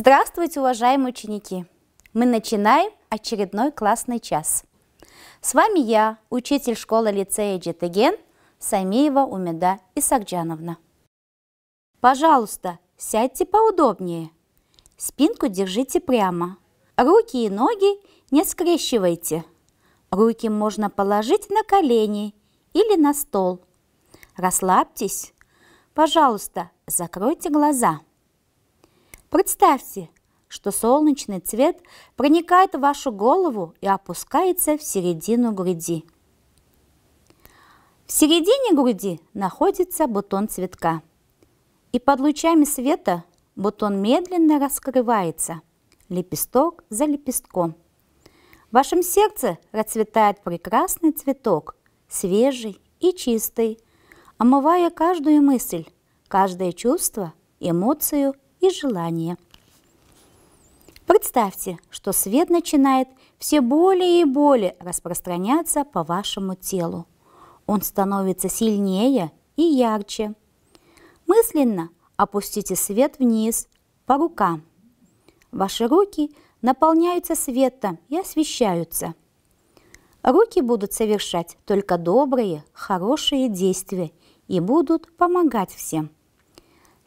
Здравствуйте, уважаемые ученики! Мы начинаем очередной классный час. С вами я, учитель школы-лицея Джетеген Самеева Умеда Исакджановна. Пожалуйста, сядьте поудобнее. Спинку держите прямо. Руки и ноги не скрещивайте. Руки можно положить на колени или на стол. Расслабьтесь. Пожалуйста, закройте глаза. Представьте, что солнечный цвет проникает в вашу голову и опускается в середину груди. В середине груди находится бутон цветка. И под лучами света бутон медленно раскрывается, лепесток за лепестком. В вашем сердце расцветает прекрасный цветок, свежий и чистый, омывая каждую мысль, каждое чувство, эмоцию и желания. Представьте, что свет начинает все более и более распространяться по вашему телу. Он становится сильнее и ярче. Мысленно опустите свет вниз по рукам. Ваши руки наполняются светом и освещаются. Руки будут совершать только добрые, хорошие действия и будут помогать всем.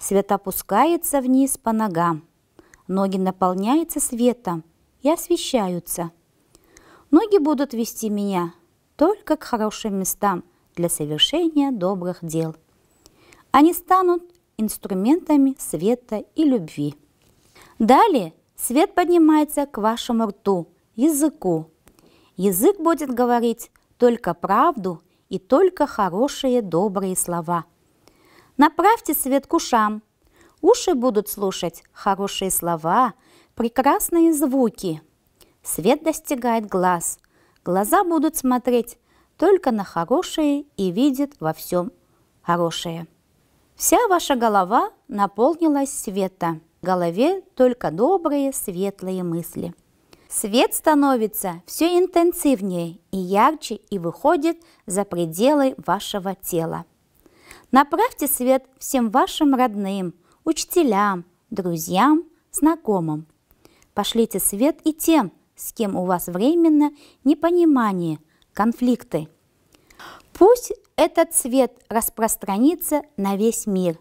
Свет опускается вниз по ногам. Ноги наполняются светом и освещаются. Ноги будут вести меня только к хорошим местам для совершения добрых дел. Они станут инструментами света и любви. Далее свет поднимается к вашему рту, языку. Язык будет говорить только правду и только хорошие добрые слова – Направьте свет к ушам. Уши будут слушать хорошие слова, прекрасные звуки. Свет достигает глаз. Глаза будут смотреть только на хорошее и видят во всем хорошее. Вся ваша голова наполнилась света. В голове только добрые, светлые мысли. Свет становится все интенсивнее и ярче и выходит за пределы вашего тела. Направьте свет всем вашим родным, учителям, друзьям, знакомым. Пошлите свет и тем, с кем у вас временно непонимание, конфликты. Пусть этот свет распространится на весь мир,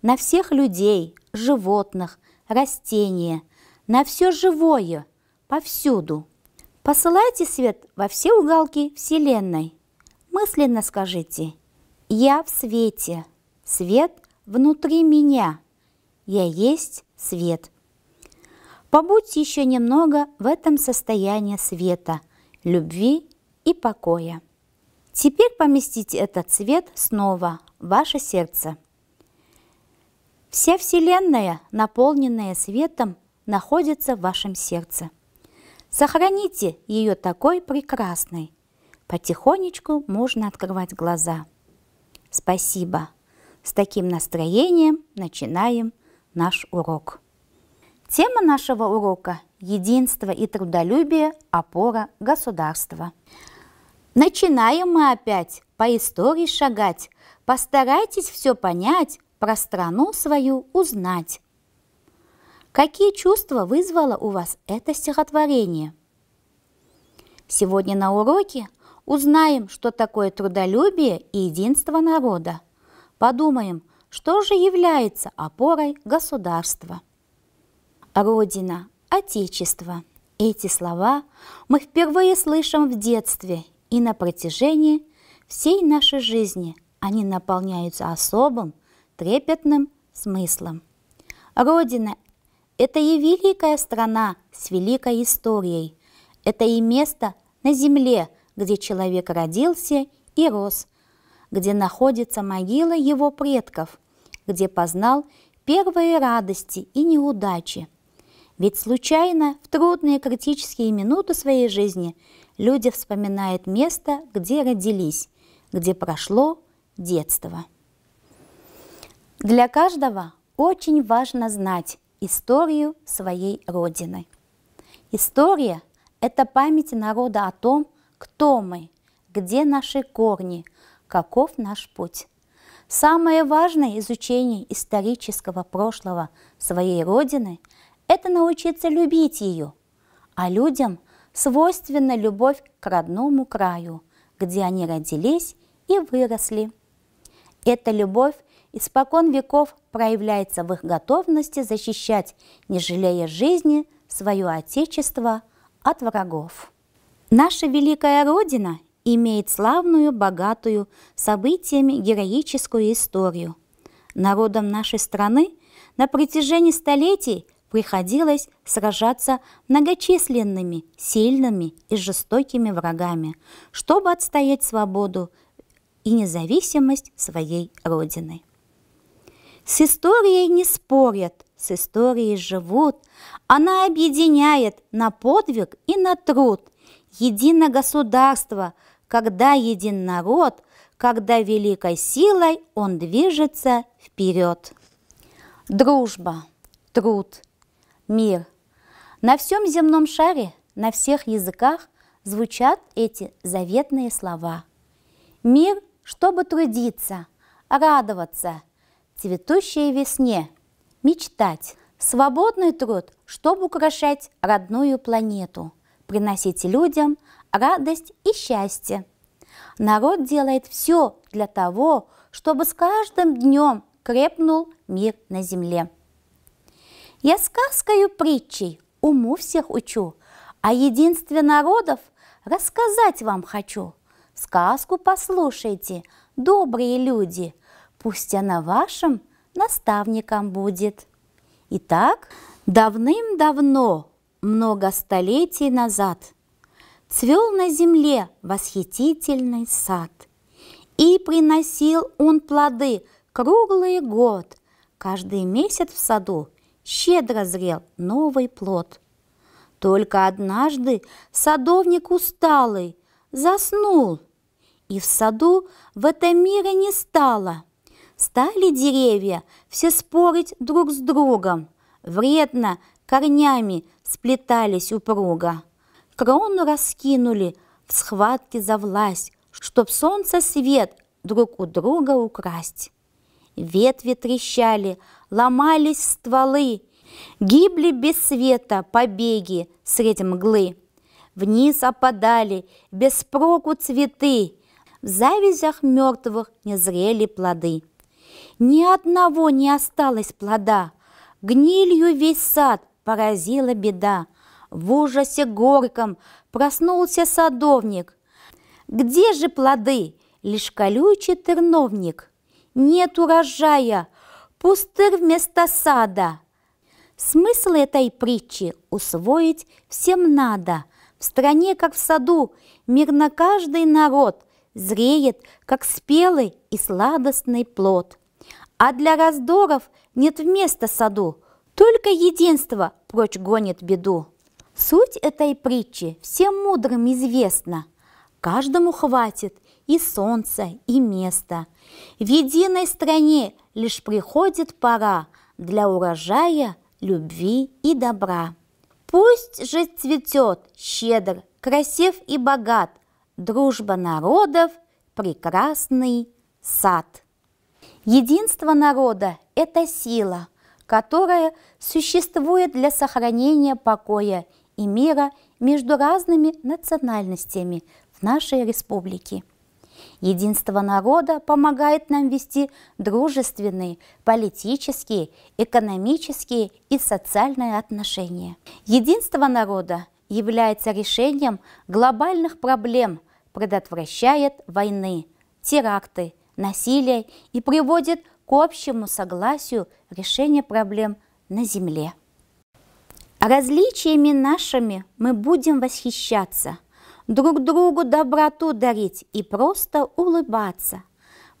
на всех людей, животных, растения, на все живое, повсюду. Посылайте свет во все уголки Вселенной. Мысленно скажите – я в свете, свет внутри меня. Я есть свет. Побудьте еще немного в этом состоянии света, любви и покоя. Теперь поместите этот свет снова в ваше сердце. Вся Вселенная, наполненная светом, находится в вашем сердце. Сохраните ее такой прекрасной. Потихонечку можно открывать глаза – Спасибо. С таким настроением начинаем наш урок. Тема нашего урока – единство и трудолюбие, опора государства. Начинаем мы опять по истории шагать. Постарайтесь все понять, про страну свою узнать. Какие чувства вызвало у вас это стихотворение? Сегодня на уроке – Узнаем, что такое трудолюбие и единство народа. Подумаем, что же является опорой государства. Родина, Отечество. Эти слова мы впервые слышим в детстве и на протяжении всей нашей жизни они наполняются особым, трепетным смыслом. Родина – это и великая страна с великой историей, это и место на земле – где человек родился и рос, где находится могила его предков, где познал первые радости и неудачи. Ведь случайно в трудные критические минуты своей жизни люди вспоминают место, где родились, где прошло детство. Для каждого очень важно знать историю своей Родины. История – это память народа о том, кто мы, где наши корни, каков наш путь. Самое важное изучение исторического прошлого своей Родины – это научиться любить ее, а людям свойственна любовь к родному краю, где они родились и выросли. Эта любовь испокон веков проявляется в их готовности защищать, не жалея жизни, свое Отечество от врагов. Наша великая Родина имеет славную, богатую, событиями героическую историю. Народам нашей страны на протяжении столетий приходилось сражаться многочисленными, сильными и жестокими врагами, чтобы отстоять свободу и независимость своей Родины. С историей не спорят, с историей живут. Она объединяет на подвиг и на труд, едино государство, когда един народ, когда великой силой он движется вперед. Дружба, труд, мир. На всем земном шаре, на всех языках звучат эти заветные слова. Мир, чтобы трудиться, радоваться, цветущей весне, мечтать, свободный труд, чтобы украшать родную планету – приносить людям радость и счастье. Народ делает все для того, чтобы с каждым днем крепнул мир на земле. Я сказкою притчей уму всех учу, а единстве народов рассказать вам хочу. Сказку послушайте, добрые люди, пусть она вашим наставником будет. Итак, давным-давно много столетий назад цвел на земле восхитительный сад. И приносил он плоды круглый год. Каждый месяц в саду щедро зрел новый плод. Только однажды садовник усталый заснул, и в саду в этом мире не стало. Стали деревья все спорить друг с другом. Вредно корнями сплетались упруго. Крону раскинули в схватке за власть, чтоб солнце свет друг у друга украсть. Ветви трещали, ломались стволы, Гибли без света побеги среди мглы. Вниз опадали без проку цветы, В завязях мертвых не зрели плоды. Ни одного не осталось плода, Гнилью весь сад поразила беда. В ужасе горьком проснулся садовник. Где же плоды? Лишь колючий терновник. Нет урожая, пустырь вместо сада. Смысл этой притчи усвоить всем надо. В стране, как в саду, мирно каждый народ зреет, как спелый и сладостный плод. А для раздоров нет места саду – только единство прочь гонит беду. Суть этой притчи всем мудрым известна. Каждому хватит и солнца, и места. В единой стране лишь приходит пора для урожая любви и добра. Пусть же цветет щедр, красив и богат дружба народов, прекрасный сад. Единство народа – это сила – которая существует для сохранения покоя и мира между разными национальностями в нашей республике. Единство народа помогает нам вести дружественные политические, экономические и социальные отношения. Единство народа является решением глобальных проблем, предотвращает войны, теракты, насилие и приводит к общему согласию решения проблем на Земле. Различиями нашими мы будем восхищаться, друг другу доброту дарить и просто улыбаться.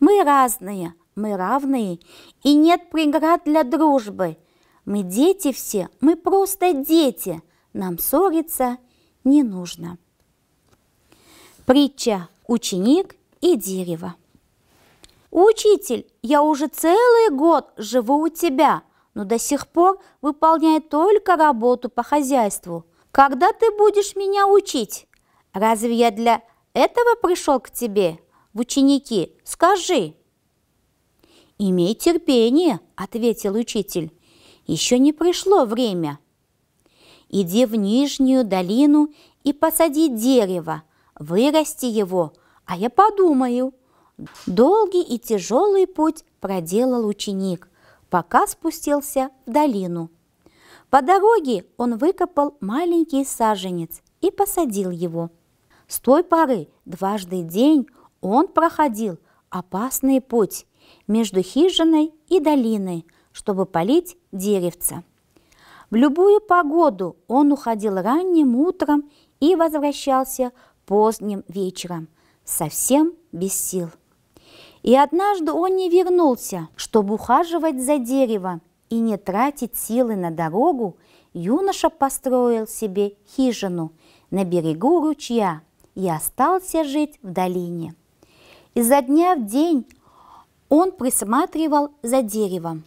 Мы разные, мы равные, и нет преград для дружбы. Мы дети все, мы просто дети, нам ссориться не нужно. Притча «Ученик и дерево». «Учитель, я уже целый год живу у тебя, но до сих пор выполняю только работу по хозяйству. Когда ты будешь меня учить? Разве я для этого пришел к тебе? В ученики, скажи!» «Имей терпение», — ответил учитель. «Еще не пришло время. Иди в нижнюю долину и посади дерево, вырасти его, а я подумаю» Долгий и тяжелый путь проделал ученик, пока спустился в долину. По дороге он выкопал маленький саженец и посадил его. С той поры дважды день он проходил опасный путь между хижиной и долиной, чтобы полить деревца. В любую погоду он уходил ранним утром и возвращался поздним вечером, совсем без сил. И однажды он не вернулся, чтобы ухаживать за дерево и не тратить силы на дорогу, юноша построил себе хижину на берегу ручья и остался жить в долине. Изо дня в день он присматривал за деревом,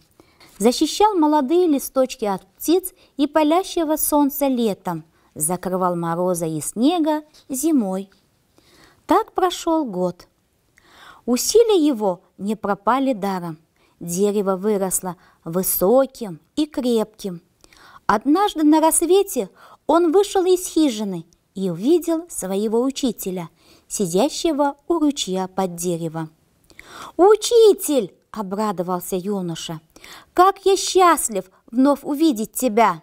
защищал молодые листочки от птиц и палящего солнца летом, закрывал мороза и снега зимой. Так прошел год – Усилия его не пропали даром. Дерево выросло высоким и крепким. Однажды на рассвете он вышел из хижины и увидел своего учителя, сидящего у ручья под дерево. «Учитель!» – обрадовался юноша. «Как я счастлив вновь увидеть тебя!»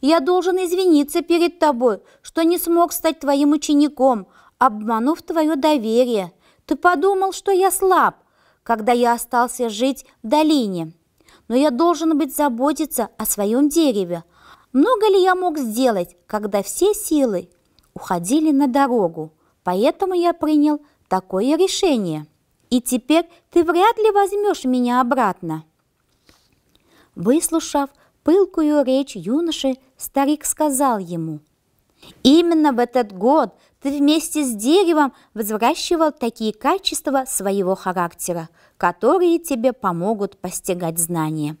«Я должен извиниться перед тобой, что не смог стать твоим учеником, обманув твое доверие», ты подумал, что я слаб, когда я остался жить в долине. Но я должен быть заботиться о своем дереве. Много ли я мог сделать, когда все силы уходили на дорогу? Поэтому я принял такое решение. И теперь ты вряд ли возьмешь меня обратно. Выслушав пылкую речь юноши, старик сказал ему, «Именно в этот год ты вместе с деревом возвращивал такие качества своего характера, которые тебе помогут постигать знания.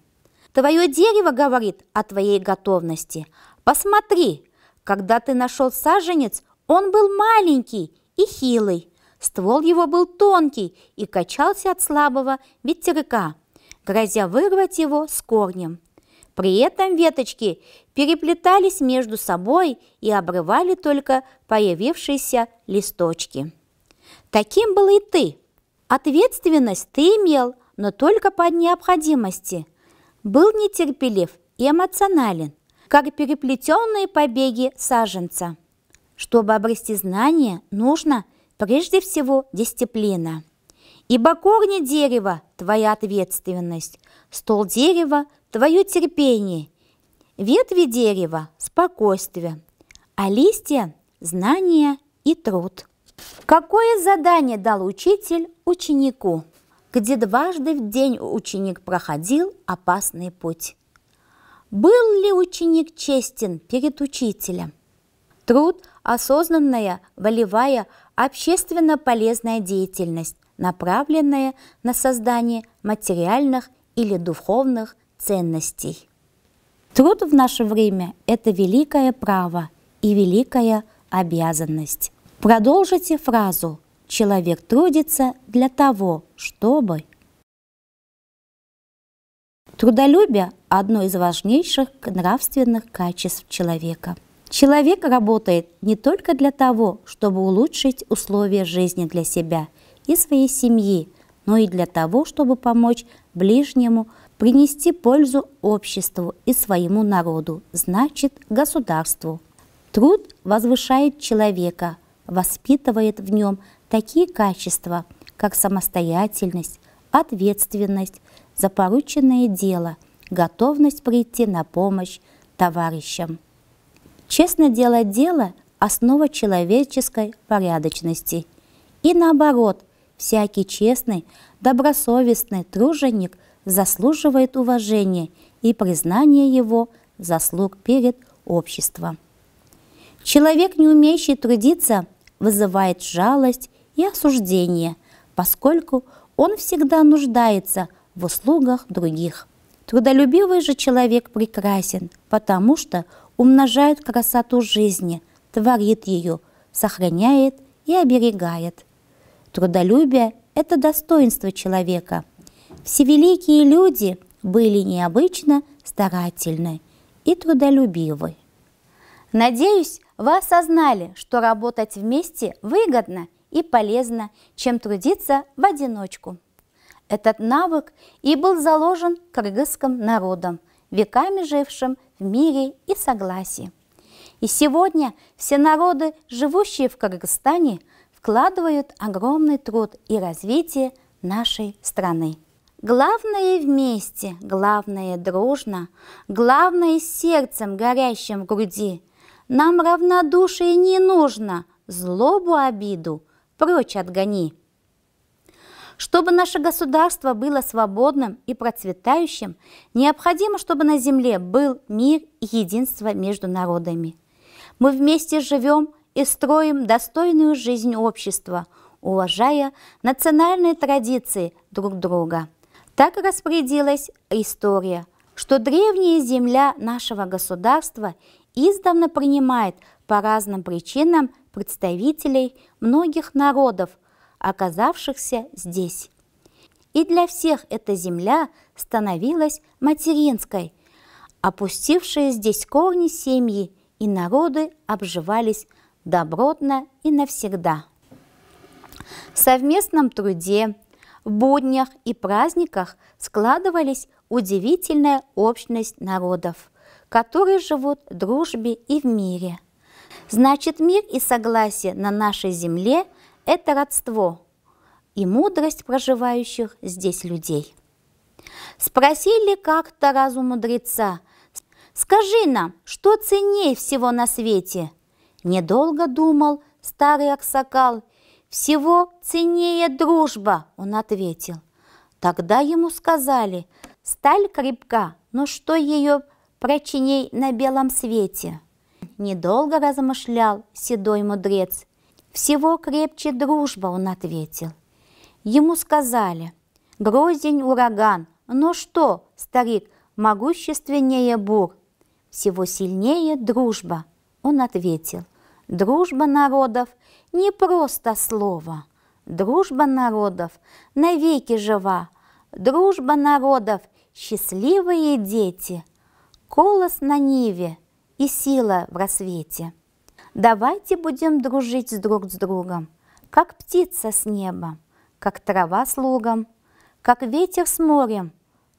Твое дерево говорит о твоей готовности. Посмотри, когда ты нашел саженец, он был маленький и хилый. Ствол его был тонкий и качался от слабого ветерка, грозя вырвать его с корнем. При этом веточки переплетались между собой и обрывали только появившиеся листочки. Таким был и ты. Ответственность ты имел, но только по необходимости. Был нетерпелив и эмоционален, как переплетенные побеги саженца. Чтобы обрести знания, нужно прежде всего дисциплина. Ибо корни дерева – твоя ответственность, стол дерева – твое терпение, ветви дерева – спокойствие, а листья – знания и труд. Какое задание дал учитель ученику, где дважды в день ученик проходил опасный путь? Был ли ученик честен перед учителем? Труд – осознанная, волевая, общественно полезная деятельность, направленная на создание материальных или духовных ценностей. Труд в наше время – это великое право и великая обязанность. Продолжите фразу «Человек трудится для того, чтобы…» Трудолюбие – одно из важнейших нравственных качеств человека. Человек работает не только для того, чтобы улучшить условия жизни для себя и своей семьи, но и для того, чтобы помочь ближнему – принести пользу обществу и своему народу, значит государству. Труд возвышает человека, воспитывает в нем такие качества, как самостоятельность, ответственность за порученное дело, готовность прийти на помощь товарищам. Честно делать дело – основа человеческой порядочности. И наоборот, всякий честный, добросовестный труженик – заслуживает уважения и признания его заслуг перед обществом. Человек, не умеющий трудиться, вызывает жалость и осуждение, поскольку он всегда нуждается в услугах других. Трудолюбивый же человек прекрасен, потому что умножает красоту жизни, творит ее, сохраняет и оберегает. Трудолюбие – это достоинство человека – все великие люди были необычно старательны и трудолюбивы. Надеюсь, вы осознали, что работать вместе выгодно и полезно, чем трудиться в одиночку. Этот навык и был заложен кыргызским народом, веками жившим в мире и согласии. И сегодня все народы, живущие в Кыргызстане, вкладывают огромный труд и развитие нашей страны. Главное вместе, главное дружно, Главное с сердцем горящим в груди. Нам равнодушие не нужно, Злобу, обиду прочь отгони. Чтобы наше государство было свободным и процветающим, необходимо, чтобы на земле был мир и единство между народами. Мы вместе живем и строим достойную жизнь общества, уважая национальные традиции друг друга. Так распорядилась история, что древняя земля нашего государства издавна принимает по разным причинам представителей многих народов, оказавшихся здесь. И для всех эта земля становилась материнской. Опустившие здесь корни семьи и народы обживались добротно и навсегда. В совместном труде, буднях и праздниках складывались удивительная общность народов, которые живут в дружбе и в мире. Значит, мир и согласие на нашей земле – это родство и мудрость проживающих здесь людей. Спросили как-то разум мудреца, «Скажи нам, что ценней всего на свете?» Недолго думал старый Аксакал – «Всего ценнее дружба», – он ответил. Тогда ему сказали, «Сталь крепка, но что ее прочиней на белом свете?» Недолго размышлял седой мудрец. «Всего крепче дружба», – он ответил. Ему сказали, «Грозень ураган, но что, старик, могущественнее бур?» «Всего сильнее дружба», – он ответил. Дружба народов — не просто слово. Дружба народов навеки жива. Дружба народов — счастливые дети. Колос на ниве и сила в рассвете. Давайте будем дружить друг с другом, Как птица с небом, как трава с лугом, Как ветер с морем,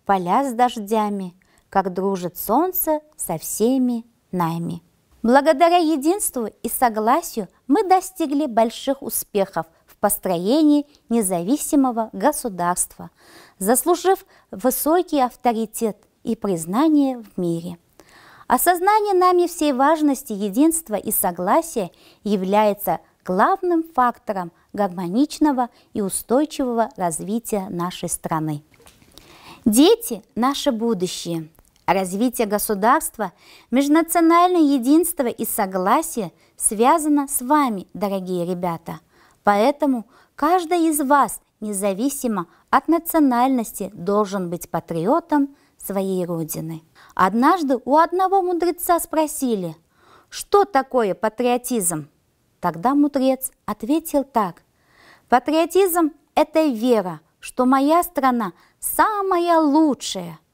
поля с дождями, Как дружит солнце со всеми нами. Благодаря единству и согласию мы достигли больших успехов в построении независимого государства, заслужив высокий авторитет и признание в мире. Осознание нами всей важности единства и согласия является главным фактором гармоничного и устойчивого развития нашей страны. Дети – наше будущее – Развитие государства, межнациональное единство и согласие связано с вами, дорогие ребята. Поэтому каждый из вас, независимо от национальности, должен быть патриотом своей Родины. Однажды у одного мудреца спросили, что такое патриотизм? Тогда мудрец ответил так. Патриотизм – это вера, что моя страна самая лучшая –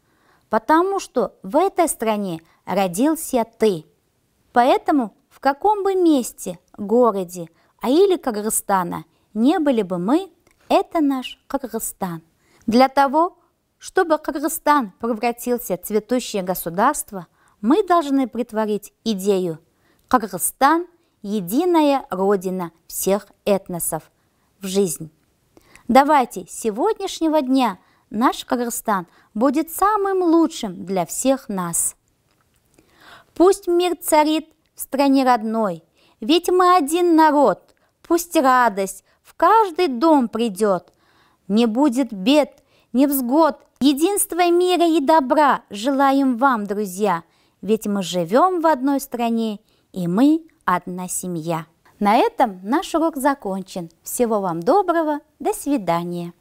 потому что в этой стране родился ты. Поэтому в каком бы месте, городе, а или Кыргызстана не были бы мы, это наш Кыргызстан. Для того, чтобы Кыргызстан превратился в цветущее государство, мы должны притворить идею «Кыргызстан – единая родина всех этносов» в жизнь. Давайте с сегодняшнего дня – наш Кыргызстан будет самым лучшим для всех нас. Пусть мир царит в стране родной, ведь мы один народ. Пусть радость в каждый дом придет. Не будет бед, невзгод, единства мира и добра желаем вам, друзья, ведь мы живем в одной стране, и мы одна семья. На этом наш урок закончен. Всего вам доброго, до свидания.